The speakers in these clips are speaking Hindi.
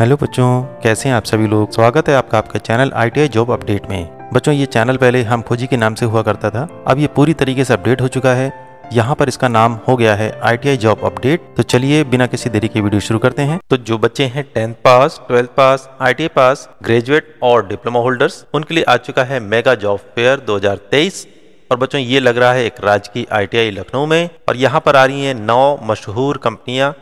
हेलो बच्चों कैसे हैं आप सभी लोग स्वागत है आपका आपके चैनल आई जॉब अपडेट में बच्चों ये चैनल पहले हम फौजी के नाम से हुआ करता था अब ये पूरी तरीके से अपडेट हो चुका है यहाँ पर इसका नाम हो गया है आई जॉब अपडेट तो चलिए बिना किसी देरी के वीडियो शुरू करते हैं तो जो बच्चे हैं tenth pass twelfth pass I pass graduate और डिप्लोमा होल्डर्स उनके लिए आ चुका है मेगा जॉब फेयर दो और बच्चों ये लग रहा है एक राजकीय आई लखनऊ में और यहाँ पर आ रही है नौ मशहूर कंपनियां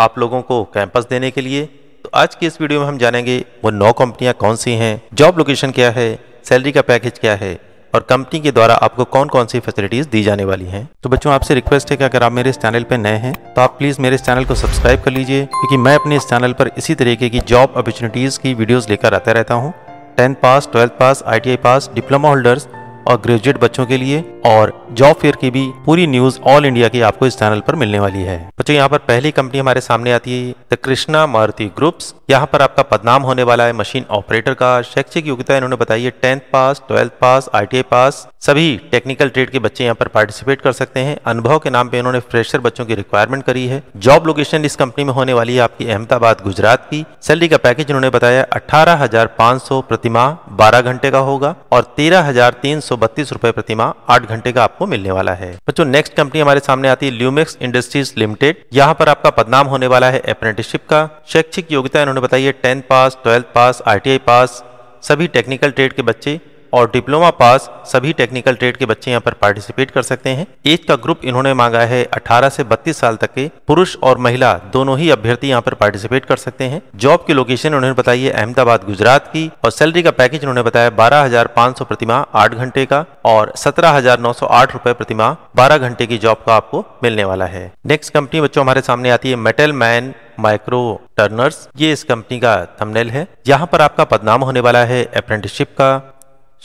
आप लोगों को कैंपस देने के लिए आज की इस वीडियो में हम जानेंगे वो नौ कंपनियां कौन सी हैं जॉब लोकेशन क्या है सैलरी का पैकेज क्या है और कंपनी के द्वारा आपको कौन कौन सी फैसिलिटीज दी जाने वाली हैं तो बच्चों आपसे रिक्वेस्ट है कि अगर आप मेरे इस चैनल पर नए हैं तो आप प्लीज मेरे इस चैनल को सब्सक्राइब कर लीजिए क्योंकि मैं अपने इस चैनल पर इसी तरीके की जॉब अपॉर्चुनिटीज की वीडियोज लेकर आता रहता हूँ tenth pass twelfth pass I pass diploma holders और ग्रेजुएट बच्चों के लिए और जॉब फेयर की भी पूरी न्यूज ऑल इंडिया की आपको इस चैनल पर मिलने वाली है बच्चों यहाँ पर पहली कंपनी हमारे सामने आती है द कृष्णा मारुति ग्रुप्स यहाँ पर आपका पदनाम होने वाला है मशीन ऑपरेटर का शैक्षिक योग्यता इन्होंने बताई है tenth pass twelfth pass I पास सभी टेक्निकल ट्रेड के बच्चे यहाँ पर पार्टिसिपेट कर सकते हैं अनुभव के नाम पे इन्होंने फ्रेशर बच्चों की रिक्वायरमेंट करी है जॉब लोकेशन इस कंपनी में होने वाली है आपकी अहमदाबाद गुजरात की सैलरी का पैकेज इन्होंने बताया अठारह हजार पांच सौ प्रतिमा बारह घंटे का होगा और तेरह हजार तीन सौ बत्तीस रूपए प्रतिमा आठ घंटे का आपको मिलने वाला है बच्चों नेक्स्ट कंपनी हमारे सामने आती है ल्यूमेक्स इंडस्ट्रीज लिमिटेड यहाँ पर आपका पदनाम होने वाला है अप्रेंटिसशिप का शैक्षिक योग्यता इन्होंने बताई है tenth pass twelfth pass I पास सभी टेक्निकल ट्रेड के बच्चे और डिप्लोमा पास सभी टेक्निकल ट्रेड के बच्चे यहाँ पर पार्टिसिपेट कर सकते हैं एज का ग्रुप इन्होंने मांगा है 18 से 32 साल तक के पुरुष और महिला दोनों ही अभ्यर्थी यहाँ पर पार्टिसिपेट कर सकते हैं जॉब की लोकेशन उन्होंने बताई है अहमदाबाद गुजरात की और सैलरी का पैकेज उन्होंने बताया बारह हजार पाँच सौ प्रतिमा आठ घंटे का और सत्रह हजार नौ सौ आठ रुपए प्रतिमा बारह घंटे की जॉब का आपको मिलने वाला है नेक्स्ट कंपनी बच्चों हमारे सामने आती है मेटल मैन माइक्रो टर्नर्स ये इस कंपनी का थंबनेल है यहाँ पर आपका बदनाम होने वाला है अप्रेंटिसशिप का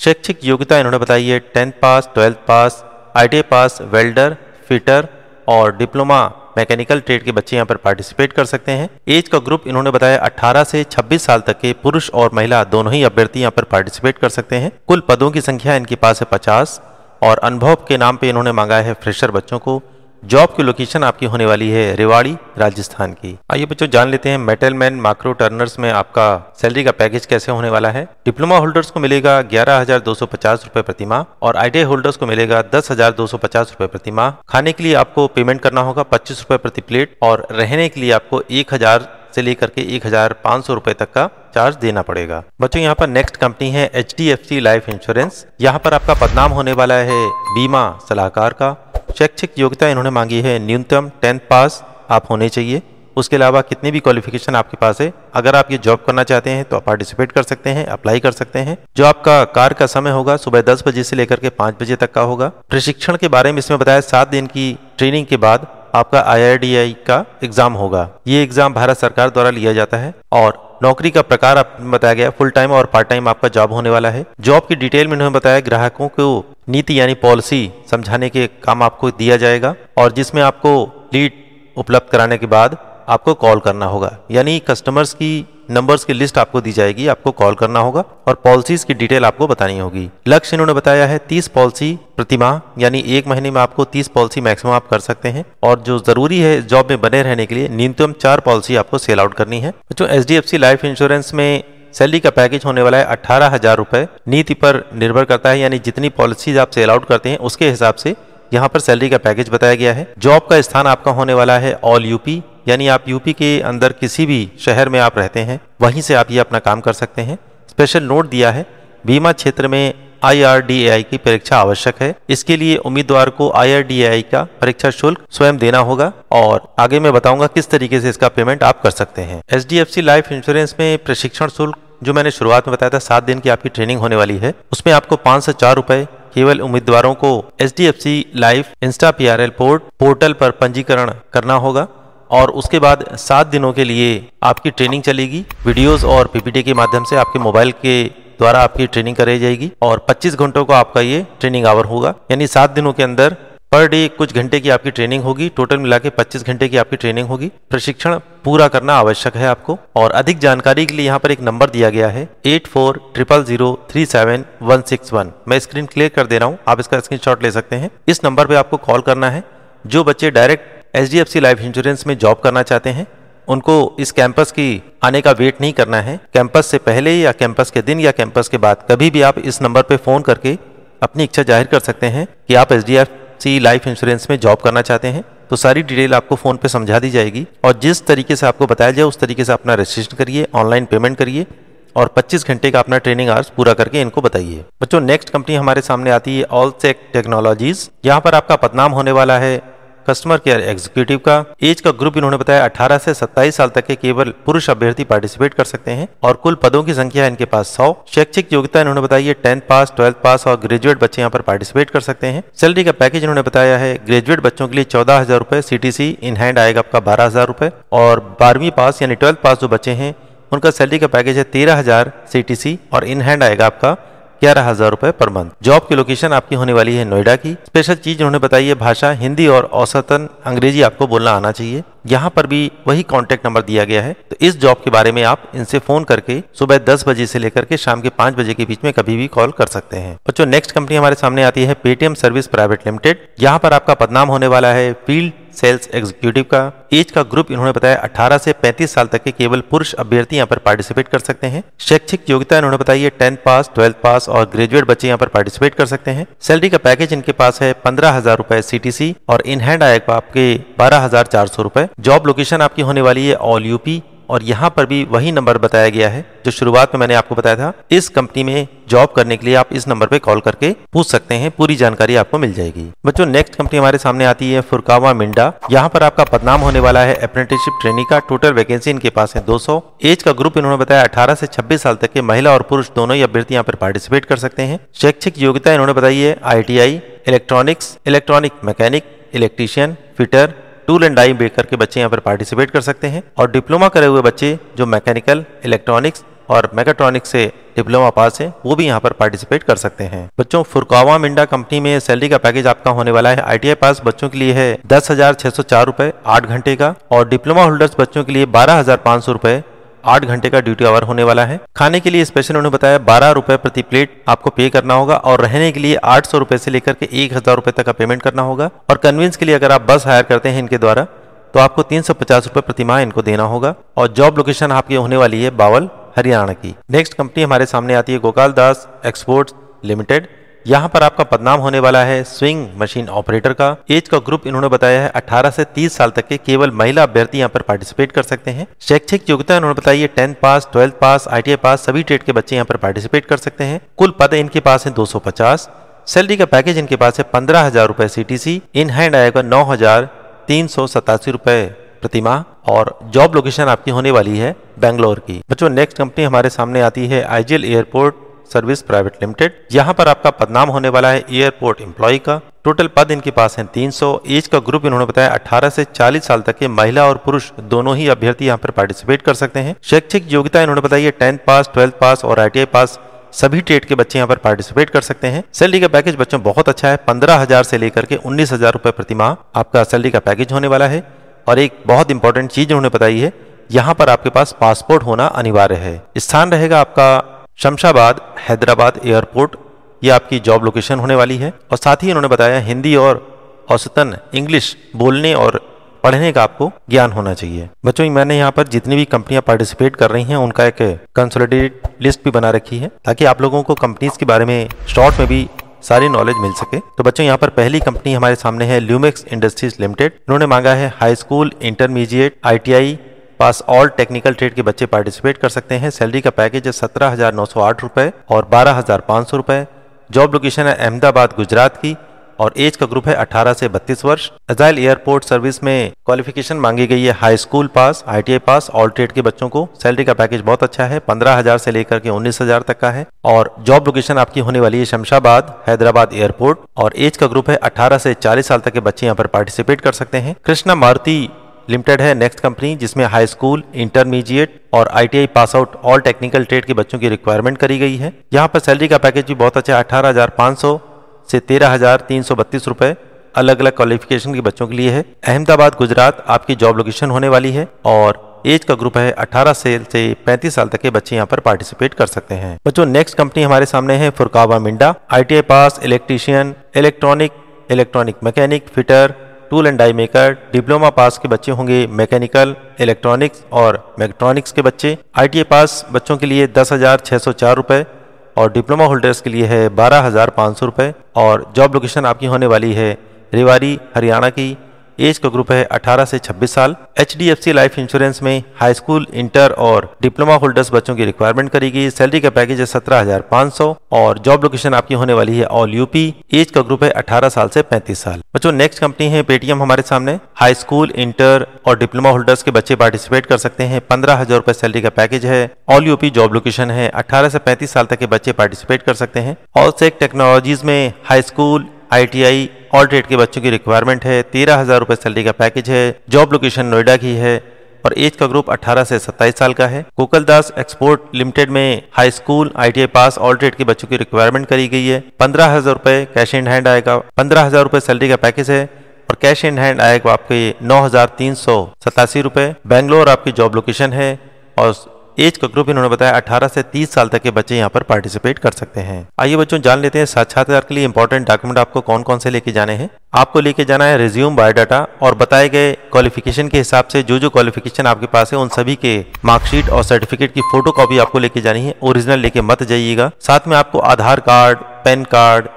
शैक्षिक योग्यता इन्होंने बताई है tenth pass twelfth pass I pass welder fitter और डिप्लोमा मैकेनिकल ट्रेड के बच्चे यहाँ पर पार्टिसिपेट कर सकते हैं एज का ग्रुप इन्होंने बताया 18 से 26 साल तक के पुरुष और महिला दोनों ही अभ्यर्थी यहाँ पर पार्टिसिपेट कर सकते हैं कुल पदों की संख्या इनके पास है 50 और अनुभव के नाम पे इन्होंने मांगा है फ्रेशर बच्चों को जॉब की लोकेशन आपकी होने वाली है रेवाड़ी राजस्थान की आइए बच्चों जान लेते हैं मेटल मैन माइक्रो टर्नर्स में आपका सैलरी का पैकेज कैसे होने वाला है डिप्लोमा होल्डर्स को मिलेगा ग्यारह हजार दो सौ पचास रूपए प्रतिमा और आई होल्डर्स को मिलेगा दस हजार दो सौ पचास रूपए प्रतिमा खाने के लिए आपको पेमेंट करना होगा पच्चीस रूपए प्रति प्लेट और रहने के लिए आपको एक हजार से लेकर के एक हजार पाँच सौ रूपए तक का चार्ज देना पड़ेगा बच्चों यहाँ पर नेक्स्ट कंपनी है H D F C life insurance यहाँ पर आपका बदनाम होने वाला है बीमा सलाहकार का शैक्षिक योग्यता इन्होंने मांगी है न्यूनतम टेंथ पास आप होने चाहिए उसके अलावा कितनी भी क्वालिफिकेशन आपके पास है अगर आप ये जॉब करना चाहते हैं तो आप पार्टिसिपेट कर सकते हैं अप्लाई कर सकते हैं जो आपका कार का समय होगा सुबह दस बजे से लेकर के पाँच बजे तक का होगा प्रशिक्षण के बारे में इसमें बताया सात दिन की ट्रेनिंग के बाद आपका आई का एग्जाम होगा ये एग्जाम भारत सरकार द्वारा लिया जाता है और नौकरी का प्रकार आप बताया गया फुल टाइम और पार्ट टाइम आपका जॉब होने वाला है जॉब की डिटेल में उन्होंने बताया ग्राहकों को नीति यानी पॉलिसी समझाने के काम आपको दिया जाएगा और जिसमें आपको लीड उपलब्ध कराने के बाद आपको कॉल करना होगा यानी कस्टमर्स की नंबर्स की लिस्ट आपको दी जाएगी आपको कॉल करना होगा और पॉलिसीज की डिटेल आपको बतानी होगी लक्ष्य इन्होंने बताया है 30 पॉलिसी प्रतिमाह यानी एक महीने में आपको 30 पॉलिसी मैक्सिमम आप कर सकते हैं और जो जरूरी है जॉब में बने रहने के लिए न्यूनतम चार पॉलिसी आपको सेल आउट करनी है जो एच लाइफ इंश्योरेंस में सैलरी का पैकेज होने वाला है अठारह हजार रुपए नीति पर निर्भर करता है यानी जितनी पॉलिसीज आप सेल आउट करते हैं उसके हिसाब से यहाँ पर सैलरी का पैकेज बताया गया है जॉब का स्थान आपका होने वाला है ऑल यूपी यानी आप यूपी के अंदर किसी भी शहर में आप रहते हैं वहीं से आप ये अपना काम कर सकते हैं स्पेशल नोट दिया है बीमा क्षेत्र में आई की परीक्षा आवश्यक है इसके लिए उम्मीदवार को आई का परीक्षा शुल्क स्वयं देना होगा और आगे मैं बताऊंगा किस तरीके से इसका पेमेंट आप कर सकते हैं एच लाइफ इंश्योरेंस में प्रशिक्षण शुल्क जो मैंने शुरुआत में बताया था सात दिन की आपकी ट्रेनिंग होने वाली है उसमें आपको पांच से चार रुपए केवल उम्मीदवारों को H D F C life insta P R L port portal पर पंजीकरण करना होगा और उसके बाद सात दिनों के लिए आपकी ट्रेनिंग चलेगी वीडियोस और पीपीटी के माध्यम से आपके मोबाइल के द्वारा आपकी ट्रेनिंग कराई जाएगी और 25 घंटों का आपका ये ट्रेनिंग आवर होगा यानी सात दिनों के अंदर पर डे कुछ घंटे की आपकी ट्रेनिंग होगी टोटल मिला के पच्चीस घंटे की आपकी ट्रेनिंग होगी प्रशिक्षण पूरा करना आवश्यक है आपको और अधिक जानकारी के लिए यहाँ पर एक नंबर दिया गया है eight four triple zero three seven one six one मैं स्क्रीन क्लियर कर दे रहा हूँ आप इसका स्क्रीनशॉट ले सकते हैं इस नंबर पे आपको कॉल करना है जो बच्चे डायरेक्ट एच लाइफ इंश्योरेंस में जॉब करना चाहते हैं उनको इस कैंपस की आने का वेट नहीं करना है कैंपस से पहले या कैंपस के दिन या कैंपस के बाद कभी भी आप इस नंबर पे फोन करके अपनी इच्छा जाहिर कर सकते हैं कि आप एच सी लाइफ इंश्योरेंस में जॉब करना चाहते हैं तो सारी डिटेल आपको फ़ोन पे समझा दी जाएगी और जिस तरीके से आपको बताया जाए उस तरीके से अपना रजिस्ट्रेशन करिए ऑनलाइन पेमेंट करिए और 25 घंटे का अपना ट्रेनिंग आवर्स पूरा करके इनको बताइए बच्चों नेक्स्ट कंपनी हमारे सामने आती है ऑल सेक टेक्नोलॉजीज यहाँ पर आपका बदनाम होने वाला है कस्टमर केयर एग्जीक्यूटिव का एज का ग्रुप इन्होंने बताया अठारह से सत्ताईस साल तक के केवल पुरुष अभ्यर्थी पार्टिसिपेट कर सकते हैं और कुल पदों की संख्या इनके पास सौ शैक्षिक योग्यता इन्होंने बताई है टेंथ पास ट्वेल्थ पास और ग्रेजुएट बच्चे यहाँ पर पार्टिसिपेट कर सकते हैं सैलरी का पैकेज इन्होंने बताया है ग्रेजुएट बच्चों के लिए चौदह हजार रूपए सीटीसी इन हैंड आएगा आपका बारह हजार रुपए और बारहवीं पास यानी ट्वेल्थ पास जो बच्चे हैं उनका सैलरी का पैकेज है तेरह हजार सीटीसी और इन हैंड आएगा आपका ग्यारह हजार रूपए पर मंथ जॉब की लोकेशन आपकी होने वाली है नोएडा की स्पेशल चीज उन्होंने बताई है भाषा हिंदी और औसतन अंग्रेजी आपको बोलना आना चाहिए यहाँ पर भी वही कॉन्टेक्ट नंबर दिया गया है तो इस जॉब के बारे में आप इनसे फोन करके सुबह दस बजे से लेकर के शाम के पांच बजे के बीच में कभी भी कॉल कर सकते हैं बच्चों नेक्स्ट कंपनी हमारे सामने आती है पेटीएम सर्विस प्राइवेट लिमिटेड यहाँ पर आपका पदनाम होने वाला है फील्ड सेल्स एग्जीक्यूटिव का एज का ग्रुप इन्होंने बताया 18 से 35 साल तक के केवल पुरुष अभ्यर्थी यहाँ पर पार्टिसिपेट कर सकते हैं शैक्षिक योग्यता इन्होंने बताई है टेंथ पास ट्वेल्थ पास और ग्रेजुएट बच्चे यहाँ पर पार्टिसिपेट कर सकते हैं सैलरी का पैकेज इनके पास है पंद्रह हजार रूपए सी और इन हैंड आएगा आपके बारह हजार चार सौ रूपए जॉब लोकेशन आपकी होने वाली है ऑल यूपी और यहाँ पर भी वही नंबर बताया गया है जो शुरुआत में मैंने आपको बताया था इस कंपनी में जॉब करने के लिए आप इस नंबर पे कॉल करके पूछ सकते हैं पूरी जानकारी आपको मिल जाएगी बच्चों नेक्स्ट कंपनी हमारे सामने आती है फुरकावा मिंडा यहाँ पर आपका पदनाम होने वाला है अप्रेंटिसशिप ट्रेनिंग का टोटल वैकेंसी इनके पास है 200 एज का ग्रुप इन्होंने बताया अठारह से छब्बीस साल तक के महिला और पुरुष दोनों ही अभ्यर्थी यहाँ पर पार्टिसिपेट कर सकते हैं शैक्षिक योग्यता इन्होंने बताई है I electronics electronic mechanic electrician fitter tool and die baker के बच्चे यहाँ पर पार्टिसिपेट कर सकते हैं और डिप्लोमा करे हुए बच्चे जो मैकेनिकल इलेक्ट्रॉनिक्स और मेकाट्रॉनिक्स से डिप्लोमा पास है वो भी यहाँ पर पार्टिसिपेट कर सकते हैं बच्चों फुरकावा मिंडा कंपनी में सैलरी का पैकेज आपका होने वाला है आईटीआई पास बच्चों के लिए है दस हजार छह सौ चार रूपए आठ घंटे का और डिप्लोमा होल्डर्स बच्चों के लिए बारह हजार पाँच सौ रूपए आठ घंटे का ड्यूटी आवर होने वाला है खाने के लिए स्पेशल उन्होंने बताया बारह रुपए प्रति प्लेट आपको पे करना होगा और रहने के लिए आठ सौ रुपए से लेकर के एक हजार रुपए तक का पेमेंट करना होगा और कन्विंस के लिए अगर आप बस हायर करते हैं इनके द्वारा तो आपको तीन सौ पचास रुपए प्रति माह इनको देना होगा और जॉब लोकेशन आपकी होने वाली है बावल हरियाणा की नेक्स्ट कंपनी हमारे सामने आती है गोपाल दास एक्सपोर्ट लिमिटेड यहाँ पर आपका बदनाम होने वाला है स्विंग मशीन ऑपरेटर का एज का ग्रुप इन्होंने बताया है 18 से 30 साल तक के केवल महिला अभ्यर्थी यहाँ पर पार्टिसिपेट कर सकते हैं शैक्षिक योग्यता इन्होंने बताई है tenth pass twelfth pass I पास सभी ट्रेड के बच्चे यहाँ पर पार्टिसिपेट कर सकते हैं कुल पद इनके पास है दो सैलरी का पैकेज इनके पास है पंद्रह हजार रूपए C T C in hand आएगा नौ हजार तीन सौ सतासी रूपए प्रतिमा और जॉब लोकेशन आपकी होने वाली है बेंगलोर की बच्चों नेक्स्ट कंपनी हमारे सामने आती है IGL airport service private limited यहाँ पर आपका पदनाम होने वाला है एयरपोर्ट इम्प्लॉय का टोटल पद इनके पास हैं 300 सौ एज का ग्रुप इन्होंने बताया 18 से 40 साल तक के महिला और पुरुष दोनों ही अभ्यर्थी यहाँ पर पार्टिसिपेट कर सकते हैं शैक्षिक योग्यता इन्होंने बताई है टेंथ पास ट्वेल्थ पास और आई पास सभी ट्रेड के बच्चे यहाँ पर पार्टिसिपेट कर सकते हैं सैलरी का पैकेज बच्चों बहुत अच्छा है पंद्रह हजार से लेकर के उन्नीस हजार रुपए प्रति माह आपका सैलरी का पैकेज होने वाला है और एक बहुत इंपॉर्टेंट चीज उन्होंने बताई है यहाँ पर आपके पास पासपोर्ट होना अनिवार्य है स्थान रहेगा आपका शमशाबाद हैदराबाद एयरपोर्ट ये आपकी जॉब लोकेशन होने वाली है और साथ ही उन्होंने बताया हिंदी और औसतन इंग्लिश बोलने और पढ़ने का आपको ज्ञान होना चाहिए बच्चों मैंने यहाँ पर जितनी भी कंपनियां पार्टिसिपेट कर रही हैं उनका एक कंसोलिडेटेड लिस्ट भी बना रखी है ताकि आप लोगों को कंपनीज के बारे में शॉर्ट में भी सारी नॉलेज मिल सके तो बच्चों यहाँ पर पहली कंपनी हमारे सामने है ल्यूमेक्स इंडस्ट्रीज लिमिटेड उन्होंने मांगा है high school intermediate I pass all technical trade के बच्चे पार्टिसिपेट कर सकते हैं सैलरी का पैकेज है सत्रह हज़ार नौ सौ आठ रुपए और बारह हज़ार पाँच सौ रुपए जॉब लोकेशन है अहमदाबाद गुजरात की और एज का ग्रुप है 18 से 32 वर्ष अजाइल एयरपोर्ट सर्विस में क्वालिफिकेशन मांगी गई है high school pass ITI pass all trade के बच्चों को सैलरी का पैकेज बहुत अच्छा है 15000 से लेकर के 19000 तक का है और जॉब लोकेशन आपकी होने वाली है शमशाबाद हैदराबाद एयरपोर्ट और एज का ग्रुप है अठारह से चालीस साल तक के बच्चे यहाँ पर पार्टिसिपेट कर सकते हैं कृष्णा मारुति लिमिटेड है नेक्स्ट कंपनी जिसमें हाई स्कूल इंटरमीडिएट और ITI pass out all technical trade के बच्चों की रिक्वायरमेंट करी गई है यहाँ पर सैलरी का पैकेज भी बहुत अच्छा है सौ से तेरह हजार तीन सौ बत्तीस रुपए अलग अलग क्वालिफिकेशन के बच्चों के लिए है अहमदाबाद गुजरात आपकी जॉब लोकेशन होने वाली है और एज का ग्रुप है 18 से से 35 साल तक के बच्चे यहाँ पर पार्टिसिपेट कर सकते हैं बच्चों नेक्स्ट कंपनी हमारे सामने है Furukawa Minda ITI pass electrician electronic electronic mechanic fitter tool and die maker diploma pass के बच्चे होंगे मैकेनिकल इलेक्ट्रॉनिक्स और मैकेट्रॉनिक्स के बच्चे आई पास बच्चों के लिए दस हजार छः सौ चार रुपये और डिप्लोमा होल्डर्स के लिए है बारह हज़ार पाँच सौ रुपये और जॉब लोकेशन आपकी होने वाली है रेवारी हरियाणा की एज का ग्रुप है 18 से 26 साल एच लाइफ इंश्योरेंस में हाई स्कूल इंटर और डिप्लोमा होल्डर्स बच्चों की रिक्वायरमेंट करेगी सैलरी का पैकेज है सत्रह और जॉब लोकेशन आपकी होने वाली है ऑल यूपी एज का ग्रुप है 18 साल से 35 साल बच्चों नेक्स्ट कंपनी है पेटीएम हमारे सामने हाई स्कूल इंटर और डिप्लोमा होल्डर्स के बच्चे पार्टिसिपेट कर सकते हैं पंद्रह हजार रुपए सैलरी का पैकेज है ऑल यूपी जॉब लोकेशन है अठारह से पैंतीस साल तक के बच्चे पार्टिसिपेट कर सकते हैं और सेक टेक्नोलॉजीज में high school ITI all trade के बच्चों की रिक्वायरमेंट है तेरह हज़ार रुपए सैलरी का पैकेज है जॉब लोकेशन नोएडा की है और एज का ग्रुप 18 से 27 साल का है कोकल दास एक्सपोर्ट लिमिटेड में high school I pass all trade के बच्चों की रिक्वायरमेंट करी गई है पंद्रह हजार रुपए कैश इन हैंड आएगा पंद्रह हजार रुपए सैलरी का पैकेज है और कैश इन हैंड आएगा आपके नौ हजार तीन सौ सतासी रुपए बैंगलोर आपकी जॉब लोकेशन है और एज का ग्रुप इन्होंने बताया 18 से 30 साल तक के बच्चे यहाँ पर पार्टिसिपेट कर सकते हैं आइए बच्चों जान लेते हैं साक्षात्कार के लिए इंपॉर्टेंट डॉक्यूमेंट आपको कौन कौन से लेके जाने हैं आपको लेके जाना है रिज्यूम बायोडाटा और बताए गए क्वालिफिकेशन के हिसाब से जो जो क्वालिफिकेशन आपके पास है उन सभी के मार्कशीट और सर्टिफिकेट की फोटो कॉपी आपको लेके जानी है ओरिजिनल लेके मत जाइएगा साथ में आपको Aadhaar card PAN card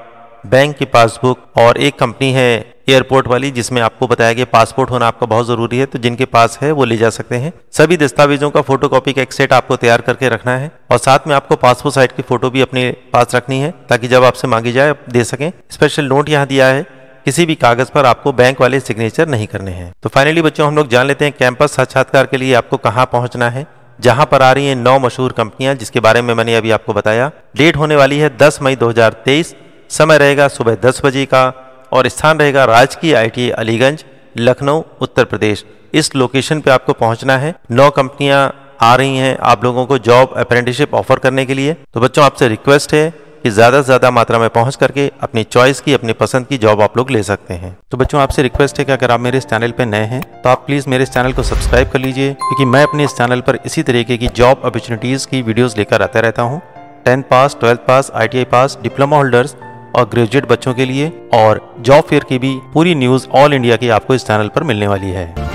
bank की पासबुक और एक कंपनी है एयरपोर्ट वाली जिसमें आपको बताया गया पासपोर्ट होना आपका बहुत ज़रूरी है तो जिनके पास है वो ले जा सकते हैं सभी दस्तावेजों का फोटो कॉपी का एक सेट आपको तैयार करके रखना है और साथ में आपको पासपोर्ट साइड की फ़ोटो भी अपने पास रखनी है ताकि जब आपसे मांगी जाए दे सकें स्पेशल नोट यहाँ दिया है किसी भी कागज पर आपको बैंक वाले सिग्नेचर नहीं करने हैं तो फाइनली बच्चों हम लोग जान लेते हैं कैंपस साक्षात्कार के लिए आपको कहाँ पहुंचना है जहां पर आ रही हैं नौ मशहूर कंपनियां जिसके बारे में मैंने अभी आपको बताया डेट होने वाली है 10 मई 2023 समय रहेगा सुबह 10 बजे का और स्थान रहेगा राजकीय आई अलीगंज लखनऊ उत्तर प्रदेश इस लोकेशन पे आपको पहुंचना है नौ कंपनियां आ रही हैं आप लोगों को जॉब अप्रेंटिसशिप ऑफर करने के लिए तो बच्चों आपसे रिक्वेस्ट है कि ज़्यादा से ज़्यादा मात्रा में पहुंच करके अपनी चॉइस की अपनी पसंद की जॉब आप लोग ले सकते हैं तो बच्चों आपसे रिक्वेस्ट है कि अगर आप मेरे इस चैनल पर नए हैं तो आप प्लीज़ मेरे इस चैनल को सब्सक्राइब कर लीजिए क्योंकि मैं अपने इस चैनल पर इसी तरीके की जॉब अपॉर्चुनिटीज़ की वीडियोज़ लेकर आता रहता हूँ tenth pass twelfth pass I pass diploma holders और ग्रेजुएट बच्चों के लिए और जॉब फेयर की भी पूरी न्यूज ऑल इंडिया की आपको इस चैनल पर मिलने वाली है